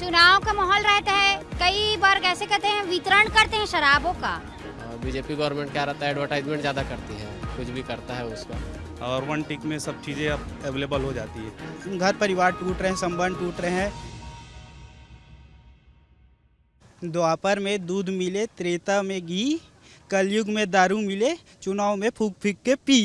चुनाव का माहौल रहता है कई बार कैसे कहते हैं वितरण करते हैं शराबों का हाँ, बीजेपी गवर्नमेंट क्या रहता है एडवर्टाइजमेंट ज़्यादा करती है कुछ भी करता है उसका और वन टिक में सब चीज़ें अब अवेलेबल हो जाती है घर परिवार टूट रहे हैं संबंध टूट रहे हैं द्वापर में दूध मिले त्रेता में घी कलयुग में दारू मिले चुनाव में फूक फूक के पी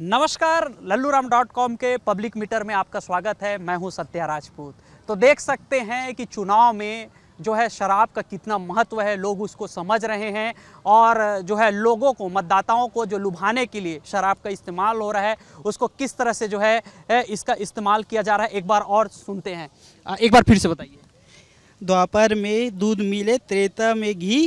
नमस्कार लल्लूराम डॉट कॉम के पब्लिक मीटर में आपका स्वागत है मैं हूं सत्या राजपूत तो देख सकते हैं कि चुनाव में जो है शराब का कितना महत्व है लोग उसको समझ रहे हैं और जो है लोगों को मतदाताओं को जो लुभाने के लिए शराब का इस्तेमाल हो रहा है उसको किस तरह से जो है इसका इस्तेमाल किया जा रहा है एक बार और सुनते हैं एक बार फिर से बताइए द्वापर में दूध मिले त्रेता में घी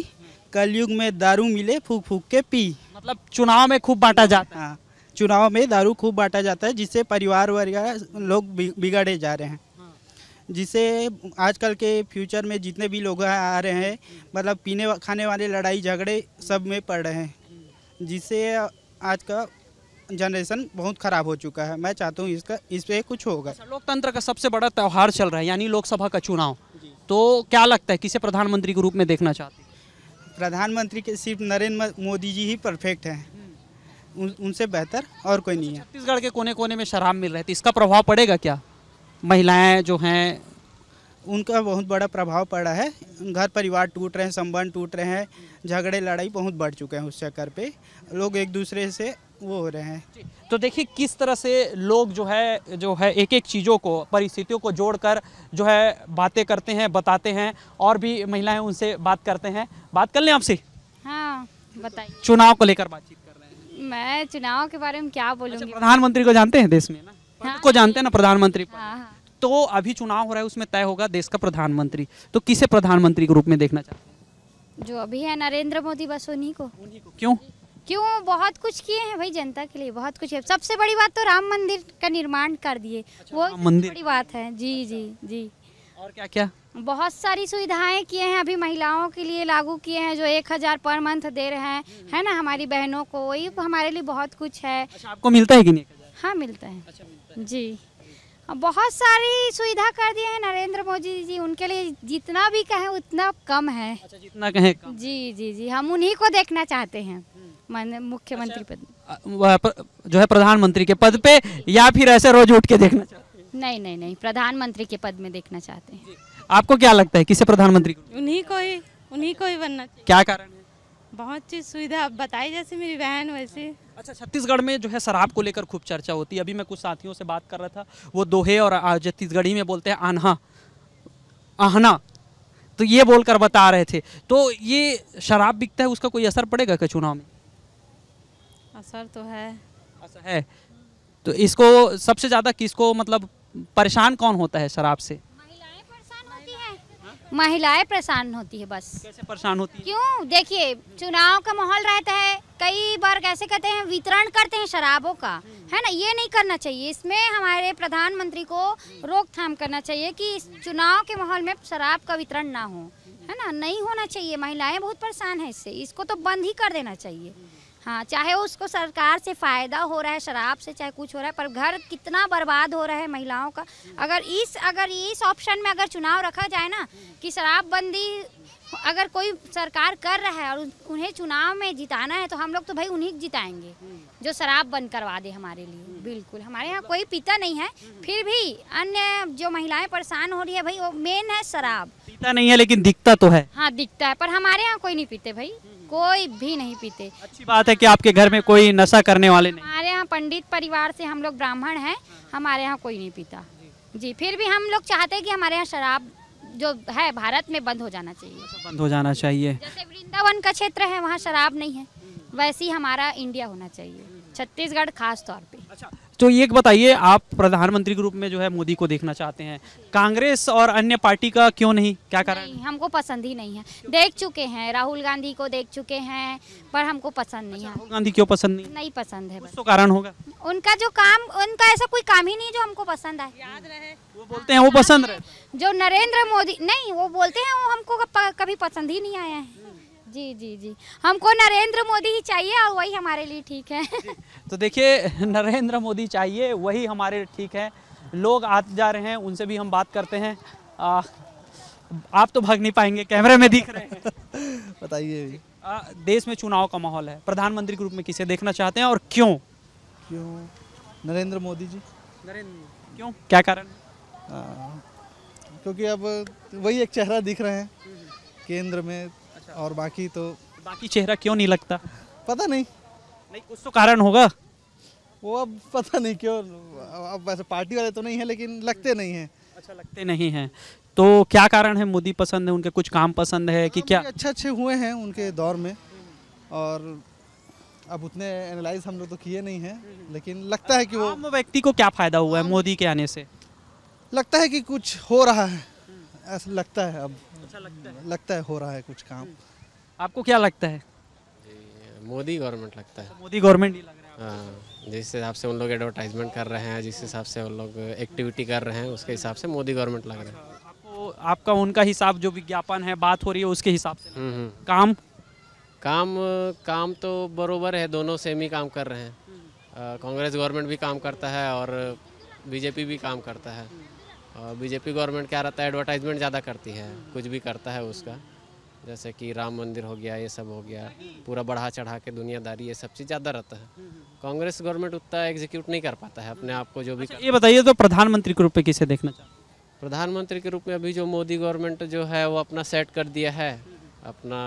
कलयुग में दारू मिले फूक फूक के पी मतलब चुनाव में खूब बांटा जाता है हाँ। चुनाव में दारू खूब बांटा जाता है जिससे परिवार वगैरह लोग बिगड़े जा रहे हैं हाँ। जिसे आजकल के फ्यूचर में जितने भी लोग आ रहे हैं मतलब पीने खाने वाले लड़ाई झगड़े सब में पड़ रहे हैं जिससे आज का जनरेशन बहुत ख़राब हो चुका है मैं चाहता हूँ इसका इस पर कुछ होगा अच्छा, लोकतंत्र का सबसे बड़ा त्यौहार चल रहा है यानी लोकसभा का चुनाव तो क्या लगता है किसे प्रधानमंत्री के रूप में देखना चाहते हैं प्रधानमंत्री के सिर्फ नरेंद्र मोदी जी ही परफेक्ट हैं उन, उनसे बेहतर और कोई नहीं है छत्तीसगढ़ के कोने कोने में शराब मिल रही थे इसका प्रभाव पड़ेगा क्या महिलाएं जो हैं उनका बहुत बड़ा प्रभाव पड़ा है घर परिवार टूट रहे हैं संबंध टूट रहे हैं झगड़े लड़ाई बहुत बढ़ चुके हैं उस चक्कर पे लोग एक दूसरे से वो हो रहे हैं तो देखिए किस तरह से लोग जो है जो है एक एक चीज़ों को परिस्थितियों को जोड़कर जो है बातें करते हैं बताते हैं और भी महिलाएं उनसे बात करते हैं बात कर लें आपसे हाँ बताइए चुनाव को लेकर बातचीत मैं चुनाव के बारे में क्या बोलूँ अच्छा, प्रधानमंत्री को जानते हैं देश में ना हाँ, को जानते हैं ना प्रधानमंत्री हाँ, हाँ, तो अभी चुनाव हो रहा है उसमें तय होगा देश का प्रधानमंत्री तो किसे प्रधानमंत्री के रूप में देखना चाहते हैं जो अभी है नरेंद्र मोदी बस उन्हीं को क्यूँ क्यों क्यों बहुत कुछ किए हैं भाई जनता के लिए बहुत कुछ है सबसे बड़ी बात तो राम मंदिर का निर्माण कर दिए अच्छा, वो मंदिर बड़ी बात है जी जी जी और क्या क्या बहुत सारी सुविधाएं किए हैं अभी महिलाओं के लिए लागू किए हैं जो एक हज़ार पर मंथ दे रहे हैं हम्म। है ना हमारी बहनों को वही हमारे लिए बहुत कुछ है अच्छा, आपको मिलता है कि नहीं हाँ मिलता है, अच्छा, मिलता है। जी बहुत सारी सुविधा कर दिए हैं नरेंद्र मोदी जी उनके लिए जितना भी कहें उतना कम है अच्छा, जितना कहें कम। जी जी जी हम उन्हीं को देखना चाहते हैं हम्म। मुख्यमंत्री अच्छा, पद जो है प्रधानमंत्री के पद पे या फिर ऐसे रोज उठ के देखना चाहते नहीं नहीं नहीं प्रधानमंत्री के पद में देखना चाहते हैं आपको क्या लगता है किसे प्रधानमंत्री उन्हीं को ही उन्हीं को ही बनना चाहिए क्या कारण है बहुत चीज सुविधा आप बताई जैसे मेरी बहन वैसे अच्छा छत्तीसगढ़ में जो है शराब को लेकर खूब चर्चा होती है अभी मैं कुछ साथियों से बात कर रहा था वो दोहे और छत्तीसगढ़ी में बोलते हैं आन्हा आहना तो ये बोलकर बता रहे थे तो ये शराब बिकता है उसका कोई असर पड़ेगा क्या चुनाव में असर तो है असर है तो इसको सबसे ज़्यादा किसको मतलब परेशान कौन होता है शराब से महिलाएं परेशान होती है बस कैसे परेशान होती है क्यों देखिए चुनाव का माहौल रहता है कई बार कैसे कहते हैं वितरण करते हैं शराबों का है ना ये नहीं करना चाहिए इसमें हमारे प्रधानमंत्री को रोकथाम करना चाहिए कि इस चुनाव के माहौल में शराब का वितरण ना हो है ना नहीं होना चाहिए महिलाएं बहुत परेशान है इससे इसको तो बंद ही कर देना चाहिए हाँ चाहे उसको सरकार से फ़ायदा हो रहा है शराब से चाहे कुछ हो रहा है पर घर कितना बर्बाद हो रहा है महिलाओं का अगर इस अगर इस ऑप्शन में अगर चुनाव रखा जाए ना कि शराबबंदी अगर कोई सरकार कर रहा है और उन्हें चुनाव में जिताना है तो हम लोग तो भाई उन्हीं जिताएंगे जो शराब बंद करवा दे हमारे लिए बिल्कुल हमारे यहाँ कोई पीता नहीं है फिर भी अन्य जो महिलाएं परेशान हो रही है भाई वो मेन है शराब पीता नहीं है लेकिन दिखता तो है हाँ दिखता है पर हमारे यहाँ कोई नहीं पीते भाई कोई भी नहीं पीते अच्छी बात है कि आपके घर में कोई नशा करने वाले नहीं हमारे यहाँ पंडित परिवार से हम लोग ब्राह्मण हैं हमारे यहाँ कोई नहीं पीता जी फिर भी हम लोग चाहते हैं कि हमारे यहाँ शराब जो है भारत में बंद हो जाना चाहिए अच्छा, बंद हो जाना चाहिए जैसे वृंदावन का क्षेत्र है वहाँ शराब नहीं है वैसे ही हमारा इंडिया होना चाहिए छत्तीसगढ़ खास तौर पे अच्छा तो ये बताइए आप प्रधानमंत्री के रूप में जो है मोदी को देखना चाहते हैं कांग्रेस और अन्य पार्टी का क्यों नहीं क्या कारण हमको पसंद ही नहीं है देख चुके हैं राहुल गांधी को देख चुके हैं पर हमको पसंद नहीं है राहुल गांधी क्यों पसंद नहीं नहीं पसंद है तो कारण होगा उनका जो काम उनका ऐसा कोई काम ही नहीं जो हमको पसंद आए वो बोलते हैं वो पसंद जो नरेंद्र मोदी नहीं वो बोलते हैं वो हमको कभी पसंद ही नहीं आया है जी जी जी हमको नरेंद्र मोदी ही चाहिए और वही हमारे लिए ठीक है तो देखिए नरेंद्र मोदी चाहिए वही हमारे ठीक है लोग आते जा रहे हैं उनसे भी हम बात करते हैं आ, आप तो भाग नहीं पाएंगे कैमरे में दिख रहे हैं बताइए देश में चुनाव का माहौल है प्रधानमंत्री के रूप में किसे देखना चाहते हैं और क्यों क्यों नरेंद्र मोदी जी नरेंद्र क्यों क्या कारण क्योंकि अब वही एक चेहरा दिख रहे हैं हम्म। केंद्र में और बाकी तो बाकी चेहरा क्यों नहीं लगता पता नहीं नहीं कुछ तो कारण होगा वो अब पता नहीं क्यों अब वैसे पार्टी वाले तो नहीं है लेकिन लगते नहीं है अच्छा लगते नहीं हैं तो क्या कारण है मोदी पसंद है उनके कुछ काम पसंद है कि हाँ, क्या अच्छे अच्छे हुए हैं उनके दौर में और अब उतने एनालाइज हम लोग तो किए नहीं हैं लेकिन लगता है कि वो व्यक्ति को क्या फ़ायदा हुआ है मोदी के आने से लगता है कि कुछ हो रहा है ऐसा लगता है अब ऐसा अच्छा लगता है लगता है हो रहा है कुछ काम हम्म। आपको क्या लगता है मोदी गवर्नमेंट लगता है मोदी गवर्नमेंट हाँ, जिस हिसाब से उन लोग एडवर्टाइजमेंट कर रहे हैं जिस हिसाब से उन लोग एक्टिविटी कर रहे हैं उसके हिसाब से मोदी गवर्नमेंट लग रहा है अच्छा, आपको आपका उनका हिसाब जो विज्ञापन है बात हो रही है उसके हिसाब से हम्म, हम्म। काम काम काम तो बरोबर है दोनों सेम ही काम कर रहे हैं कांग्रेस गवर्नमेंट भी काम करता है और बीजेपी भी काम करता है और बीजेपी गवर्नमेंट क्या रहता है एडवर्टाइजमेंट ज़्यादा करती है कुछ भी करता है उसका जैसे कि राम मंदिर हो गया ये सब हो गया पूरा बढ़ा चढ़ा के दुनियादारी ये सब चीज़ ज़्यादा रहता है कांग्रेस गवर्नमेंट उतना एग्जीक्यूट नहीं कर पाता है अपने आप को जो भी अच्छा, ये बताइए तो प्रधानमंत्री के रूप में किसे देखना चाहते प्रधानमंत्री के रूप में अभी जो मोदी गवर्नमेंट जो है वो अपना सेट कर दिया है अपना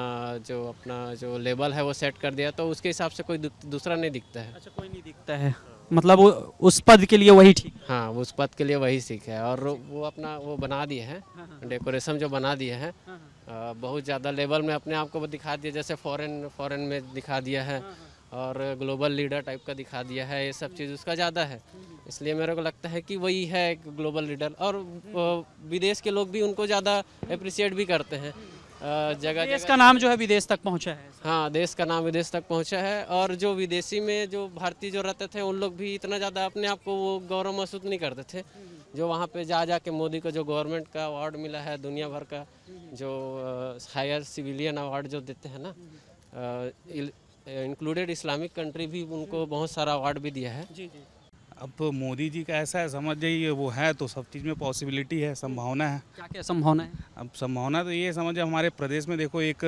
जो अपना जो लेवल है वो सेट कर दिया तो उसके हिसाब से कोई दूसरा नहीं दिखता है अच्छा कोई नहीं दिखता है मतलब उस पद के लिए वही ठीक हाँ उस पद के लिए वही सीख है और वो अपना वो बना दिए हैं हाँ, हाँ। डेकोरेशन जो बना दिए हैं हाँ, बहुत ज़्यादा लेवल में अपने आप को दिखा दिया जैसे फॉरेन फॉरेन में दिखा दिया है और ग्लोबल लीडर टाइप का दिखा दिया है ये सब चीज़ उसका ज़्यादा है इसलिए मेरे को लगता है कि वही है ग्लोबल लीडर और विदेश के लोग भी उनको ज़्यादा अप्रिसिएट भी करते हैं जगह देश का नाम जो है विदेश तक पहुंचा है हाँ देश का नाम विदेश तक पहुंचा है और जो विदेशी में जो भारतीय जो रहते थे उन लोग भी इतना ज़्यादा अपने आप को वो गौरव महसूस नहीं करते थे जो वहाँ पे जा जा के मोदी को जो गवर्नमेंट का अवार्ड मिला है दुनिया भर का जो हायर सिविलियन अवार्ड जो देते हैं ना इंक्लूडेड इस्लामिक कंट्री भी उनको बहुत सारा अवार्ड भी दिया है अब मोदी जी का ऐसा है समझ जाइए वो है तो सब चीज़ में पॉसिबिलिटी है संभावना है क्या क्या संभावना है अब संभावना तो ये समझ हमारे प्रदेश में देखो एक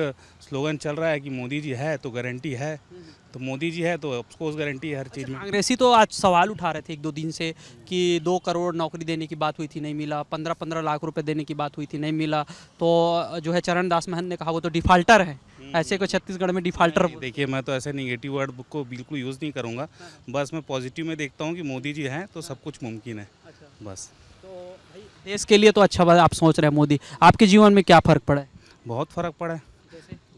स्लोगन चल रहा है कि मोदी जी है तो गारंटी है हम्म। तो मोदी जी है तो ऑफकोर्स गारंटी है हर अच्छा, चीज़ में कांग्रेसी तो आज सवाल उठा रहे थे एक दो दिन से कि दो करोड़ नौकरी देने की बात हुई थी नहीं मिला पंद्रह पंद्रह लाख रुपये देने की बात हुई थी नहीं मिला तो जो है चरण दास महंत ने कहा वो तो डिफाल्टर है ऐसे को छत्तीसगढ़ में डिफाल्टर देखिए मैं तो ऐसे निगेटिव वर्ड को बिल्कुल यूज़ नहीं करूँगा बस मैं पॉजिटिव में देखता हूँ कि मोदी जी हैं तो सब कुछ मुमकिन है अच्छा। बस तो देश के लिए तो अच्छा बात आप सोच रहे हैं मोदी आपके जीवन में क्या फ़र्क पड़ा है बहुत फ़र्क पड़ा है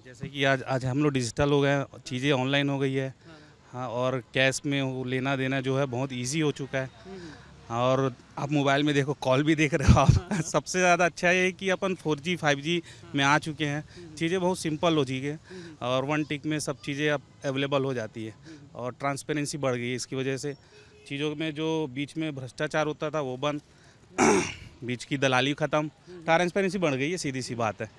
जैसे कि आज आज हम लोग डिजिटल हो गए चीज़ें ऑनलाइन हो गई है हाँ, हाँ और कैश में लेना देना जो है बहुत ईजी हो चुका है हम्म। और आप मोबाइल में देखो कॉल भी देख रहे हो आप हाँ, हाँ। सबसे ज़्यादा अच्छा ये है कि अपन 4G 5G में आ चुके हैं हाँ। चीज़ें बहुत सिंपल हो चुकी है और वन टिक में सब चीज़ें अब अवेलेबल हो जाती है और ट्रांसपेरेंसी बढ़ गई है इसकी वजह से चीज़ों में जो बीच में भ्रष्टाचार होता था वो बंद बीच की दलाली ख़त्म ट्रांसपेरेंसी बढ़ गई है सीधी सी बात है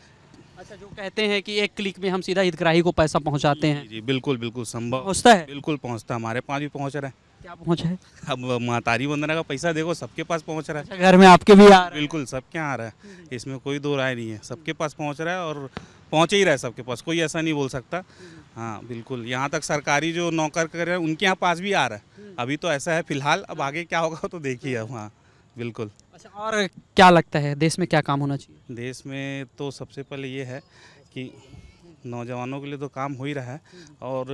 अच्छा जो कहते हैं कि एक क्लिक में हम सीधा हितग्राही को पैसा पहुँचाते हैं जी, बिल्कुल बिल्कुल संभव पहुँचता है बिल्कुल पहुँचता है हमारे पास भी पहुँच रहे हैं क्या पहुँचा है अब मातारी वंदना का पैसा देखो सबके पास पहुँच रहा है अच्छा, घर में आपके भी आ रहा है बिल्कुल सबके यहाँ आ रहा है इसमें कोई दो राय नहीं है सबके पास पहुँच रहा है और पहुँच ही रहा है सबके पास कोई ऐसा नहीं बोल सकता हाँ बिल्कुल यहाँ तक सरकारी जो नौकर कर रहे हैं उनके यहाँ पास भी आ रहा है हम्म। अभी तो ऐसा है फिलहाल अब आगे क्या होगा तो देखिए वहाँ बिल्कुल अच्छा और क्या लगता है देश में क्या काम होना चाहिए देश में तो सबसे पहले ये है कि नौजवानों के लिए तो काम हो ही रहा है और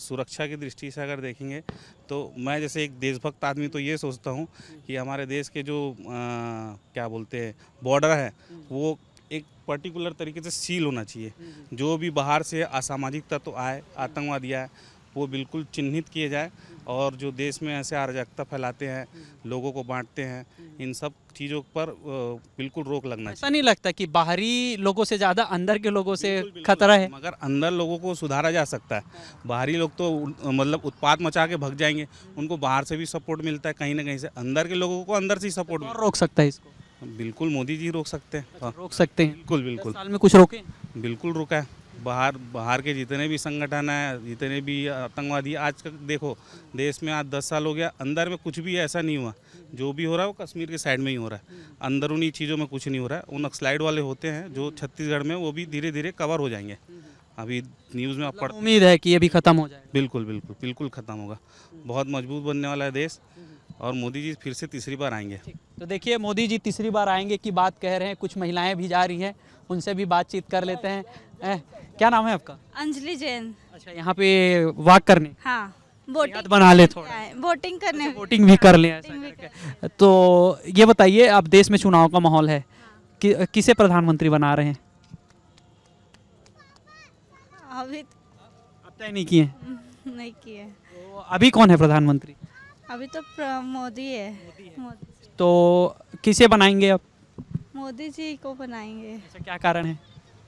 सुरक्षा की दृष्टि से अगर देखेंगे तो मैं जैसे एक देशभक्त आदमी तो ये सोचता हूँ कि हमारे देश के जो आ, क्या बोलते हैं बॉर्डर है वो एक पर्टिकुलर तरीके से सील होना चाहिए जो भी बाहर से असामाजिक तत्व तो आए आतंकवादी आए वो बिल्कुल चिन्हित किए जाए और जो देश में ऐसे अराजकता फैलाते हैं लोगों को बांटते हैं इन सब चीज़ों पर बिल्कुल रोक लगना ऐसा नहीं लगता कि बाहरी लोगों से ज़्यादा अंदर के लोगों से खतरा है मगर अंदर लोगों को सुधारा जा सकता है बाहरी लोग तो मतलब उत्पाद मचा के भग जाएंगे उनको बाहर से भी सपोर्ट मिलता है कहीं ना कहीं से अंदर के लोगों को अंदर से ही सपोर्ट रोक सकता है इसको बिल्कुल मोदी जी रोक सकते हैं अच्छा, रोक सकते हैं बिल्कुल बिल्कुल साल में कुछ रोके बिल्कुल रुका है बाहर बाहर के जितने भी संगठन हैं जितने भी आतंकवादी आज तक देखो देश में आज दस साल हो गया अंदर में कुछ भी ऐसा नहीं हुआ जो भी हो रहा है वो कश्मीर के साइड में ही हो रहा है अंदरूनी चीज़ों में कुछ नहीं हो रहा है वो नक्सलाइड वाले होते हैं जो छत्तीसगढ़ में वो भी धीरे धीरे कवर हो जाएंगे अभी न्यूज़ में आप पढ़ उम्मीद है कि अभी ख़त्म हो जाए बिल्कुल बिल्कुल बिल्कुल ख़त्म होगा बहुत मजबूत बनने वाला है देश और मोदी जी फिर से तीसरी बार आएंगे तो देखिए मोदी जी तीसरी बार आएंगे की बात कह रहे हैं कुछ महिलाएं भी जा रही हैं उनसे भी बातचीत कर लेते हैं क्या नाम है आपका अंजलि जैन अच्छा यहाँ पे वॉक करने हाँ बना ले थोड़ा वोटिंग हाँ, करने वोटिंग अच्छा, भी कर ले तो ये बताइए आप देश में चुनाव का माहौल है कि, किसे प्रधानमंत्री बना रहे हैं अभी अब तो- तय नहीं किए नहीं किए तो अभी कौन है प्रधानमंत्री अभी तो मोदी है, मोदी है। तो किसे बनाएंगे आप मोदी जी को बनाएंगे अच्छा, क्या कारण है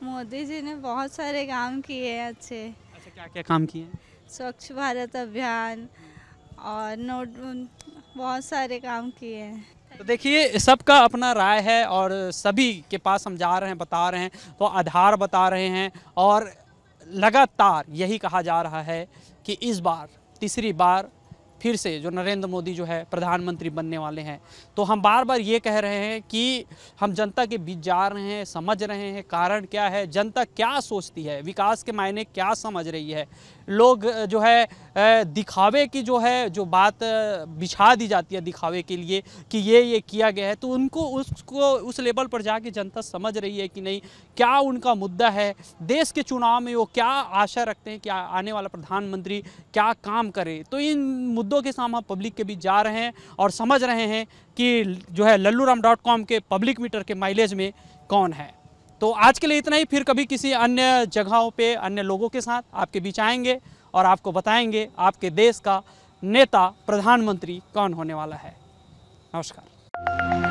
मोदी जी ने बहुत सारे काम किए हैं अच्छे अच्छा क्या क्या काम किए स्वच्छ भारत अभियान और नोट बहुत सारे काम किए हैं तो देखिए सबका अपना राय है और सभी के पास हम जा रहे हैं बता रहे हैं तो आधार बता रहे हैं और लगातार यही कहा जा रहा है कि इस बार तीसरी बार फिर से जो नरेंद्र मोदी जो है प्रधानमंत्री बनने वाले हैं तो हम बार बार ये कह रहे हैं कि हम जनता के बीच जा रहे हैं समझ रहे हैं कारण क्या है जनता क्या सोचती है विकास के मायने क्या समझ रही है लोग जो है दिखावे की जो है जो बात बिछा दी जाती है दिखावे के लिए कि ये ये किया गया है तो उनको उसको उस लेवल पर जाके जनता समझ रही है कि नहीं क्या उनका मुद्दा है देश के चुनाव में वो क्या आशा रखते हैं कि आने वाला प्रधानमंत्री क्या काम करे तो इन मुद्दों के साथ हम पब्लिक के बीच जा रहे हैं और समझ रहे हैं कि जो है लल्लू राम डॉट कॉम के पब्लिक मीटर के माइलेज में कौन है तो आज के लिए इतना ही फिर कभी किसी अन्य जगहों पे अन्य लोगों के साथ आपके बीच आएंगे और आपको बताएंगे आपके देश का नेता प्रधानमंत्री कौन होने वाला है नमस्कार